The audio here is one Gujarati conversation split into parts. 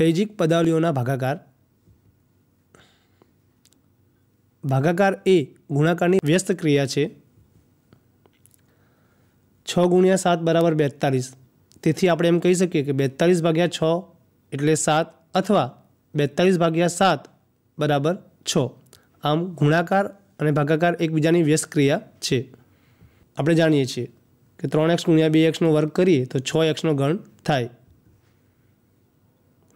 પેજિક પદાવલીઓના ભાગાકાર ભાગાકાર એ ગુણાકારની વ્યસ્ત ક્રિયા છે છ ગુણ્યા સાત બરાબર બેતાલીસ તેથી આપણે એમ કહી શકીએ કે બેતાલીસ ભાગ્યા છ એટલે સાત અથવા બેતાલીસ ભાગ્યા સાત બરાબર છ આમ ગુણાકાર અને ભાગાકાર એકબીજાની વ્યસ્ત ક્રિયા છે આપણે જાણીએ છીએ કે ત્રણ એક્સ ગુણ્યા બે એક્સનો વર્ગ કરીએ તો છ એક્સનો ગણ થાય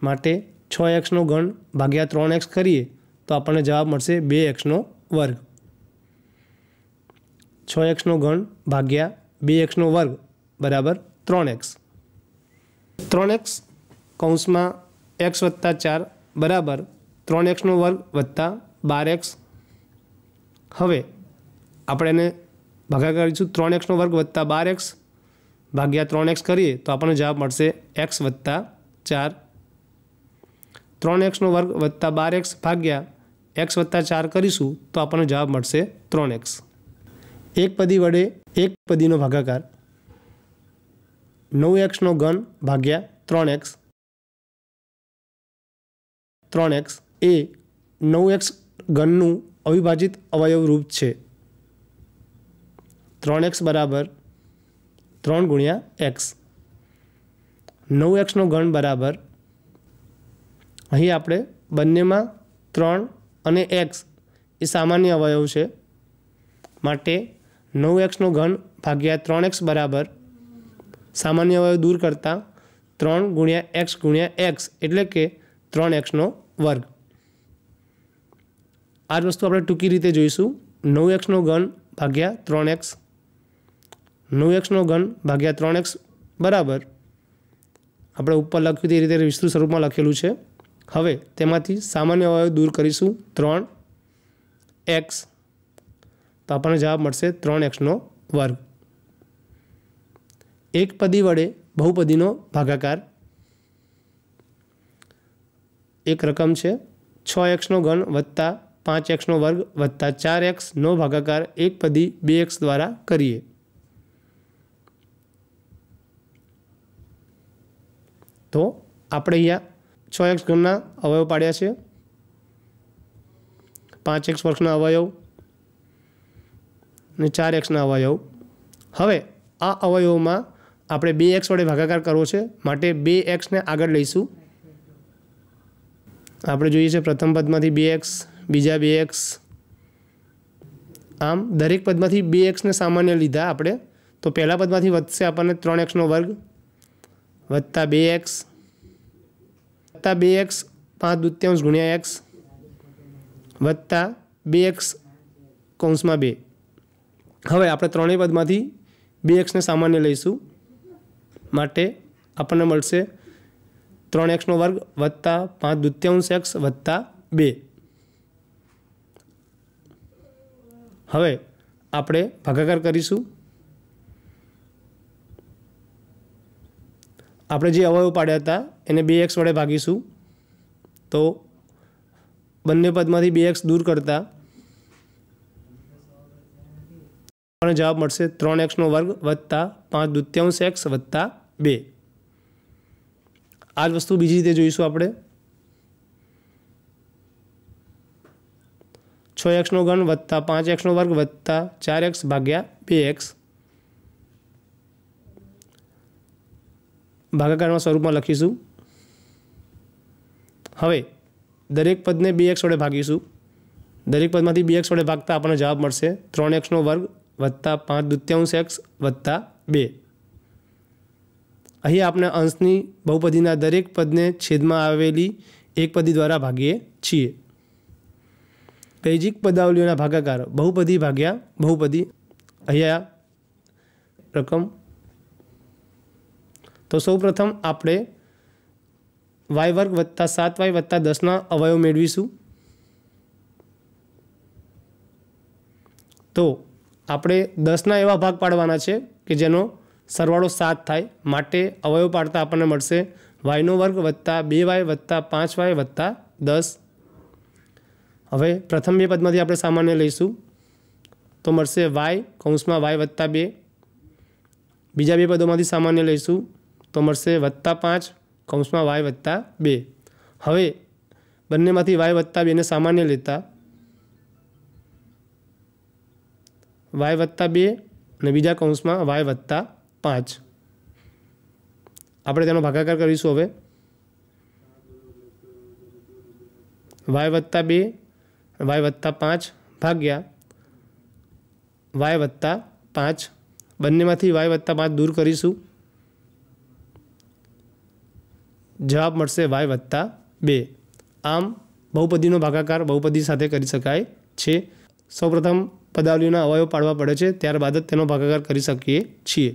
માટે છ એક્સનો ઘન ભાગ્યા ત્રણ એક્સ કરીએ તો આપણને જવાબ મળશે બે એક્સનો વર્ગ છ એક્સનો ઘન ભાગ્યા બે એક્સનો વર્ગ બરાબર ત્રણ એક્સ ત્રણ એક્સ કૌંસમાં એક્સ વત્તા ચાર બરાબર ત્રણ એક્સનો વર્ગ વત્તા બાર એક્સ હવે આપણે એને ભાગા કરીશું ત્રણ એક્સનો વર્ગ વત્તા બાર એક્સ ભાગ્યા ત્રણ એક્સ કરીએ તો આપણને જવાબ મળશે એક્સ વત્તા ચાર ત્રણ એક્સનો વર્ગ વત્તા બાર એક્સ ભાગ્યા એક્સ વત્તા ચાર કરીશું તો આપણને જવાબ મળશે ત્રણ એક્સ એક પદી વડે એક પદીનો ભાગાકાર નવ એક્સનો ઘન ભાગ્યા ત્રણ એક્સ ત્રણ એક્સ એ નવ એક્સ ઘનનું અવિભાજિત અવયવ રૂપ છે ત્રણ એક્સ બરાબર ત્રણ ગુણ્યા એક્સ નવ એક્સનો ઘન બરાબર અહીં આપણે બંનેમાં ત્રણ અને એક્સ એ સામાન્ય અવયવ છે માટે નવ એક્સનો ઘન ભાગ્યા ત્રણ એક્સ બરાબર સામાન્ય અવયવ દૂર કરતાં ત્રણ ગુણ્યા એક્સ ગુણ્યા એક્સ એટલે કે ત્રણ એક્સનો વર્ગ આ જ વસ્તુ આપણે ટૂંકી રીતે જોઈશું નવ એક્સનો ઘન ભાગ્યા ત્રણ એક્સ નવ એક્સનો ઘન ભાગ્યા ત્રણ એક્સ બરાબર આપણે ઉપર લખ્યું તે રીતે વિસ્તૃત સ્વરૂપમાં લખેલું છે હવે તેમાંથી સામાન્ય અવયવ દૂર કરીશું ત્રણ એક્સ તો આપણને જવાબ મળશે ત્રણ એક્સનો વર્ગ એક પદી વડે બહુપદીનો ભાગાકાર એક રકમ છે છ એક્સનો ઘન વત્તા પાંચ એક્સનો વર્ગ વત્તા ચાર એક્સનો ભાગાકાર એક પદી બે એક્સ દ્વારા કરીએ તો આપણે અહીંયા છ એક્સ ઘનના અવયવ પાડ્યા છે પાંચ એક્સ વર્ગના અવયવ અને ચાર એક્સના અવયવ હવે આ અવયવમાં આપણે બે એક્સ વડે ભાગાકાર કરવો છે માટે બે એક્સને આગળ લઈશું આપણે જોઈએ છે પ્રથમ પદમાંથી બે એક્સ બીજા બે એક્સ આમ દરેક પદમાંથી બે એક્સને સામાન્ય લીધા આપણે તો પહેલાં પદમાંથી વધશે આપણને ત્રણ એક્સનો વર્ગ વધતા બે એક્સ વત્તા બે એક્સ પાંચ દુત્યાંશ ગુણ્યા એક્સ વત્તા બે એક્સ કૌંસમાં બે હવે આપણે ત્રણેય પદમાંથી બે એક્સને સામાન્ય લઈશું માટે આપણને મળશે ત્રણ એક્સનો વર્ગ વત્તા પાંચ દુત્યાંશ એક્સ વત્તા બે હવે આપણે ભાગાકાર કરીશું આપણે જે અવયવ પાડ્યા હતા એને બે એક્સ વડે ભાગીશું તો બંને પદમાંથી બે એક્સ દૂર કરતા આપણને જવાબ મળશે ત્રણ એક્સનો વર્ગ વત્તા પાંચ દુત્યાંશ એક્સ વત્તા બે આ જ વસ્તુ બીજી રીતે જોઈશું આપણે છ એક્સનો ઘન વત્તા પાંચ એક્સનો વર્ગ વત્તા ચાર એક્સ ભાગ્યા બે એક્સ ભાગાકારના સ્વરૂપમાં લખીશું હવે દરેક પદને બે એક્સ વડે ભાગીશું દરેક પદમાંથી બે એક્સ વડે ભાગતા આપણને જવાબ મળશે ત્રણ એક્સનો વર્ગ વત્તા પાંચ દુત્યાંશ એક્સ વત્તા બે અહીં આપણે અંશની બહુપદીના દરેક પદને છેદમાં આવેલી એક પદી દ્વારા ભાગીએ છીએ પૈજિક પદાવલીઓના ભાગાકાર બહુપદી ભાગ્યા બહુપદી અહીંયા રકમ તો સૌપ્રથમ આપણે વાય વર્ગ વત્તા સાત વાય વત્તા દસના અવયવ મેળવીશું તો આપણે દસના એવા ભાગ પાડવાના છે કે જેનો સરવાળો સાત થાય માટે અવયવ પાડતા આપણને મળશે વાયનો વર્ગ વત્તા બે વાય વત્તા પાંચ વાય વત્તા દસ હવે પ્રથમ બે પદમાંથી આપણે સામાન્ય લઈશું તો મળશે વાય કૌંસમાં વાય વત્તા બે બીજા બે પદોમાંથી સામાન્ય લઈશું તો મળશે વત્તા પાંચ કૌંસમાં વાય વત્તા બે હવે બંનેમાંથી વાય વત્તા બેને સામાન્ય લેતા વાય વત્તા બે અને બીજા કૌંસમાં વાય વત્તા પાંચ આપણે તેનો ભાગાકાર કરીશું હવે વાય વત્તા બે વાય વત્તા પાંચ ભાગ્યા વાય વત્તા પાંચ બંનેમાંથી વાય વત્તા પાંચ દૂર કરીશું જવાબ મળશે વાય વત્તા બે આમ બહુપદીનો ભાગાકાર બહુપદી સાથે કરી શકાય છે સૌપ્રથમ પદાવલીઓના અવયવ પાડવા પડે છે ત્યારબાદ જ તેનો ભાગાકાર કરી શકીએ છીએ